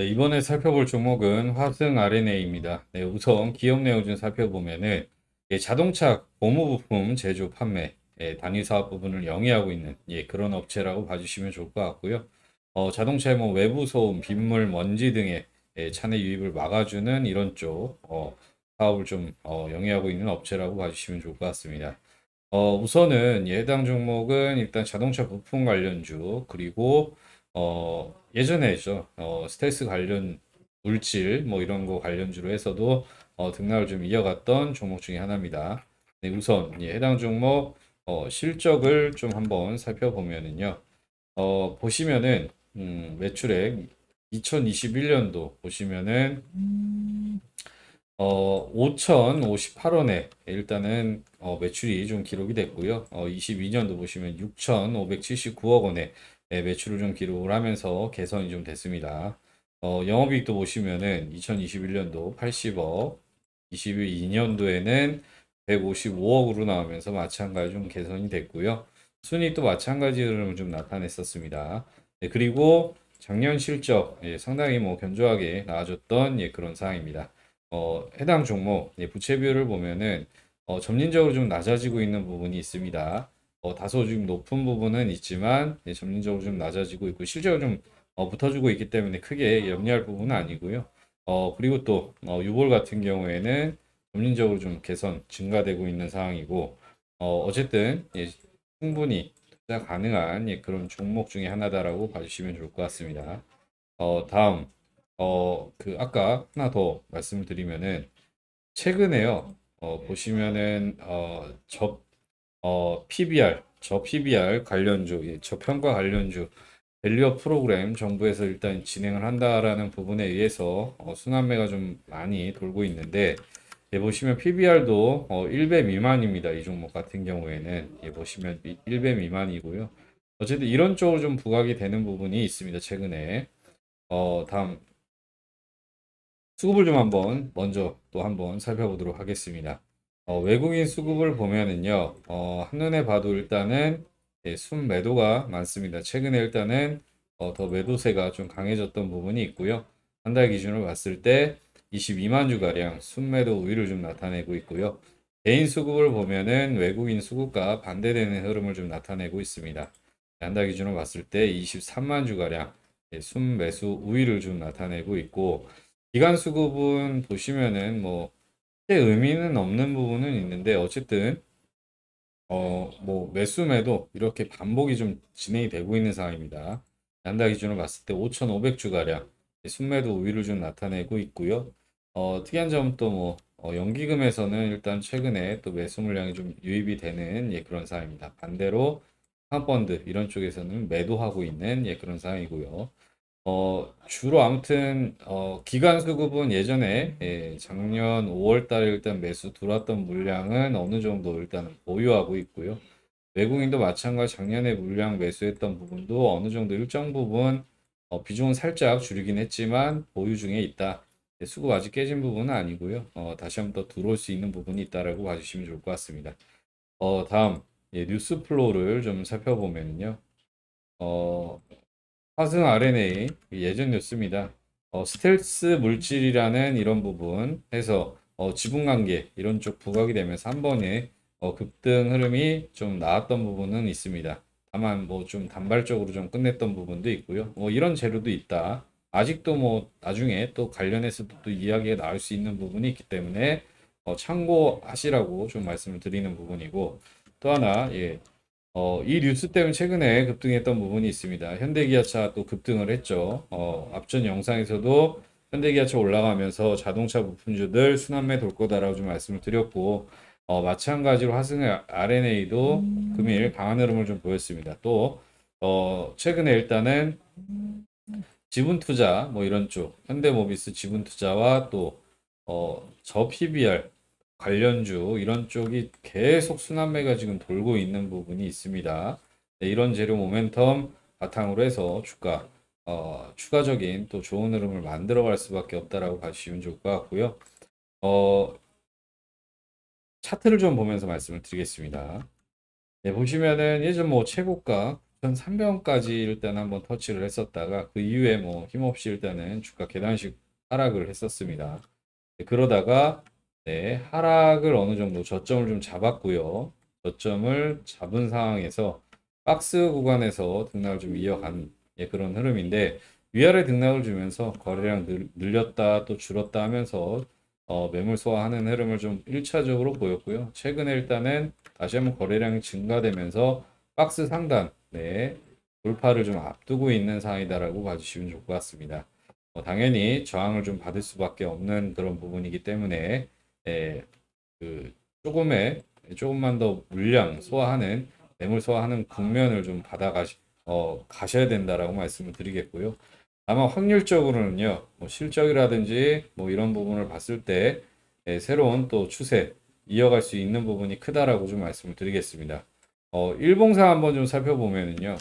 네, 이번에 살펴볼 종목은 화승 R&A입니다. 네, 우선 기업 내용 좀 살펴보면은 예, 자동차 고무부품 제조 판매 예, 단위 사업 부분을 영위하고 있는 예, 그런 업체라고 봐주시면 좋을 것 같고요. 어, 자동차의 뭐 외부 소음, 빗물, 먼지 등의 예, 차내 유입을 막아주는 이런 쪽 어, 사업을 좀 어, 영위하고 있는 업체라고 봐주시면 좋을 것 같습니다. 어, 우선은 예, 해당 종목은 일단 자동차 부품 관련주 그리고 어, 예전에 있죠. 어, 스텔스 관련 물질 뭐 이런 거 관련주로 해서도 어, 등락을 좀 이어갔던 종목 중에 하나입니다. 네, 우선 예, 해당 종목 어, 실적을 좀 한번 살펴보면은요. 어, 보시면은 음, 매출액 2021년도 보시면은 어, 5,058원에 일단은 어, 매출이 좀 기록이 됐고요. 어, 22년도 보시면 6,579억 원에 네, 매출을 좀 기록을 하면서 개선이 좀 됐습니다. 어, 영업이익도 보시면은 2021년도 80억, 22년도에는 155억으로 나오면서 마찬가지 좀 개선이 됐고요. 순이익도 마찬가지 로좀 나타냈었습니다. 네, 그리고 작년 실적 예, 상당히 뭐 견조하게 나아졌던 예, 그런 상황입니다 어, 해당 종목 예, 부채비율을 보면은 어, 점진적으로 좀 낮아지고 있는 부분이 있습니다. 어, 다소 지 높은 부분은 있지만 예, 점진적으로 좀 낮아지고 있고 실제로 좀 어, 붙어주고 있기 때문에 크게 염려할 부분은 아니고요. 어, 그리고 또 어, 6월 같은 경우에는 점진적으로 좀 개선 증가되고 있는 상황이고 어, 어쨌든 예, 충분히 투자 가능한 예, 그런 종목 중에 하나다라고 봐주시면 좋을 것 같습니다. 어, 다음 어, 그 아까 하나 더 말씀드리면은 최근에요. 어, 보시면은 어, 접 어, PBR, 저 PBR 관련주, 예, 저평가 관련주, 밸류업 프로그램 정부에서 일단 진행을 한다라는 부분에 의해서 어, 순환매가 좀 많이 돌고 있는데 예, 보시면 PBR도 어, 1배 미만입니다. 이 종목 같은 경우에는 예, 보시면 1배 미만이고요. 어쨌든 이런 쪽으로 좀 부각이 되는 부분이 있습니다. 최근에 어, 다음 수급을 좀 한번 먼저 또 한번 살펴보도록 하겠습니다. 어, 외국인 수급을 보면은요, 어, 한눈에 봐도 일단은 예, 순매도가 많습니다. 최근에 일단은 어, 더 매도세가 좀 강해졌던 부분이 있고요. 한달 기준으로 봤을 때 22만 주가량 순매도 우위를 좀 나타내고 있고요. 개인 수급을 보면은 외국인 수급과 반대되는 흐름을 좀 나타내고 있습니다. 예, 한달 기준으로 봤을 때 23만 주가량 예, 순매수 우위를 좀 나타내고 있고 기간 수급은 보시면은 뭐 크게 의미는 없는 부분은 있는데 어쨌든 어 뭐 매수매도 이렇게 반복이 좀 진행이 되고 있는 상황입니다. 연다 기준으로 봤을 때 5,500주 가량 순매도 우위를 좀 나타내고 있고요. 어, 특이한 점 또뭐 어, 연기금에서는 일단 최근에 또 매수 물량이 좀 유입이 되는 예, 그런 상황입니다. 반대로 펀드 이런 쪽에서는 매도하고 있는 예, 그런 상황이고요. 어, 주로 아무튼 어, 기간 수급은 예전에 예, 작년 5월 달에 일단 매수 들어왔던 물량은 어느 정도 일단 보유하고 있고요. 외국인도 마찬가지 작년에 물량 매수했던 부분도 어느 정도 일정 부분 어, 비중은 살짝 줄이긴 했지만 보유 중에 있다. 예, 수급 아직 깨진 부분은 아니고요. 어, 다시 한번 더 들어올 수 있는 부분이 있다라고 봐주시면 좋을 것 같습니다. 어, 다음 예, 뉴스 플로우를 좀 살펴보면요. 어, 파승 RNA 그 예전 뉴스입니다. 어, 스텔스 물질이라는 이런 부분 해서 어, 지분관계 이런 쪽 부각이 되면서 한 번에 어, 급등 흐름이 좀 나왔던 부분은 있습니다. 다만 뭐 좀 단발적으로 좀 끝냈던 부분도 있고요. 뭐 이런 재료도 있다. 아직도 뭐 나중에 또 관련해서도 또 이야기가 나올 수 있는 부분이 있기 때문에 어, 참고하시라고 좀 말씀을 드리는 부분이고 또 하나 예 어, 이 뉴스 때문에 최근에 급등했던 부분이 있습니다. 현대기아차 또 급등을 했죠. 어, 앞전 영상에서도 현대기아차 올라가면서 자동차 부품주들 순환매 돌 거다라고 좀 말씀을 드렸고 어, 마찬가지로 화승의 R&A도 음. 금일 강한 흐름을 좀 보였습니다. 또 어, 최근에 일단은 지분 투자 뭐 이런 쪽 현대모비스 지분 투자와 또 어, 저 PBR 관련주 이런 쪽이 계속 순환매가 지금 돌고 있는 부분이 있습니다. 네, 이런 재료 모멘텀 바탕으로 해서 주가 어, 추가적인 또 좋은 흐름을 만들어 갈 수밖에 없다라고 봐주시면 좋을 것 같고요. 어, 차트를 좀 보면서 말씀을 드리겠습니다. 네, 보시면은 예전 뭐 최고가 9,300원까지 일단 한번 터치를 했었다가 그 이후에 뭐 힘없이 일단은 주가 계단식 하락을 했었습니다. 네, 그러다가 네, 하락을 어느 정도 저점을 좀 잡았고요. 저점을 잡은 상황에서 박스 구간에서 등락을 좀 이어간 예, 그런 흐름인데 위아래 등락을 주면서 거래량 늘, 렸다또 줄었다 하면서 어, 매물 소화하는 흐름을 좀 1차적으로 보였고요. 최근에 일단은 다시 한번 거래량이 증가되면서 박스 상단 네, 돌파를 좀 앞두고 있는 상황이다라고 봐주시면 좋을 것 같습니다. 어, 당연히 저항을 좀 받을 수밖에 없는 그런 부분이기 때문에 예, 그 조금의 조금만 더 물량 소화하는 매물 소화하는 국면을 좀 받아가시 어, 가셔야 된다라고 말씀을 드리겠고요. 아마 확률적으로는요 뭐 실적이라든지 뭐 이런 부분을 봤을 때 예, 새로운 또 추세 이어갈 수 있는 부분이 크다라고 좀 말씀을 드리겠습니다. 어, 일봉사 한번 좀 살펴보면은요.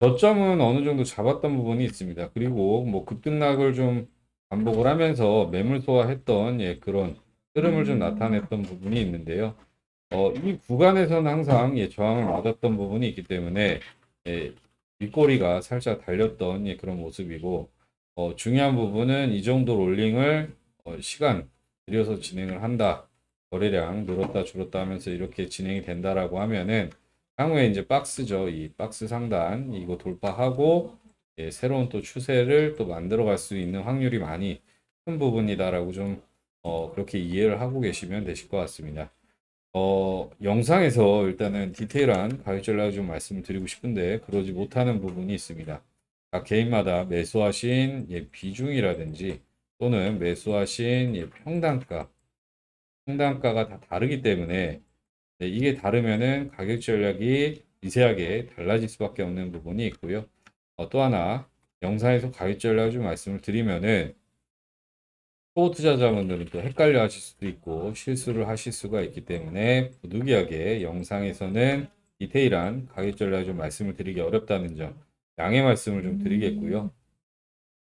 저점은 어느 정도 잡았던 부분이 있습니다. 그리고 뭐 급등락을 좀 반복을 음. 하면서 매물 소화했던 예, 그런 흐름을 좀 음. 나타냈던 부분이 있는데요. 어, 이 구간에서는 항상 예, 저항을 맞았던 부분이 있기 때문에 예, 윗꼬리가 살짝 달렸던 예, 그런 모습이고 어, 중요한 부분은 이 정도 롤링을 어, 시간 들여서 진행을 한다. 거래량 늘었다 줄었다 하면서 이렇게 진행이 된다라고 하면은 향후에 이제 박스죠. 이 박스 상단 이거 돌파하고 예, 새로운 또 추세를 또 만들어갈 수 있는 확률이 많이 큰 부분이다라고 좀 어, 그렇게 이해를 하고 계시면 되실 것 같습니다. 어, 영상에서 일단은 디테일한 가격 전략을 좀 말씀드리고 싶은데 그러지 못하는 부분이 있습니다. 각 아, 개인마다 매수하신 예, 비중이라든지 또는 매수하신 예, 평단가, 평단가가 다 다르기 때문에 네, 이게 다르면은 가격 전략이 미세하게 달라질 수밖에 없는 부분이 있고요. 어, 또 하나 영상에서 가입 절략을좀 말씀을 드리면은 초보 투자자분들은 또 헷갈려 하실 수도 있고 실수를 하실 수가 있기 때문에 부득이하게 영상에서는 디테일한 가격 절 전략 좀 말씀을 드리기 어렵다는 점 양해 말씀을 좀 드리겠고요. 음.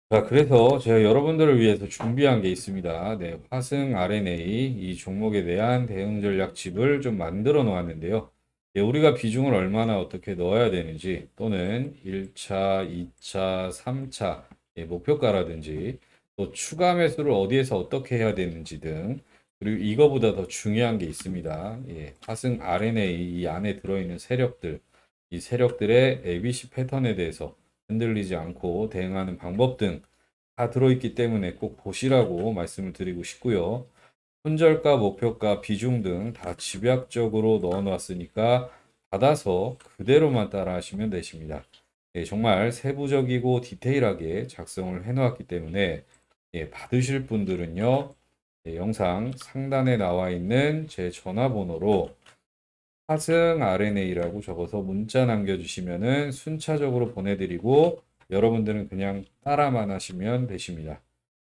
자, 그래서 제가 여러분들을 위해서 준비한 게 있습니다. 네, 화승 R&A n 이 종목에 대한 대응 전략집을 좀 만들어 놓았는데요. 예, 우리가 비중을 얼마나 어떻게 넣어야 되는지 또는 1차, 2차, 3차 예, 목표가라든지 또 추가 매수를 어디에서 어떻게 해야 되는지 등 그리고 이거보다 더 중요한 게 있습니다. 예, 화승 RNA 이 안에 들어있는 세력들 이 세력들의 ABC 패턴에 대해서 흔들리지 않고 대응하는 방법 등 다 들어있기 때문에 꼭 보시라고 말씀을 드리고 싶고요. 손절가 목표가, 비중 등 다 집약적으로 넣어 놨으니까 받아서 그대로만 따라 하시면 되십니다. 예, 정말 세부적이고 디테일하게 작성을 해 놓았기 때문에 예, 받으실 분들은요. 예, 영상 상단에 나와 있는 제 전화번호로 파승 RNA라고 적어서 문자 남겨주시면 순차적으로 보내드리고 여러분들은 그냥 따라만 하시면 되십니다.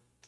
다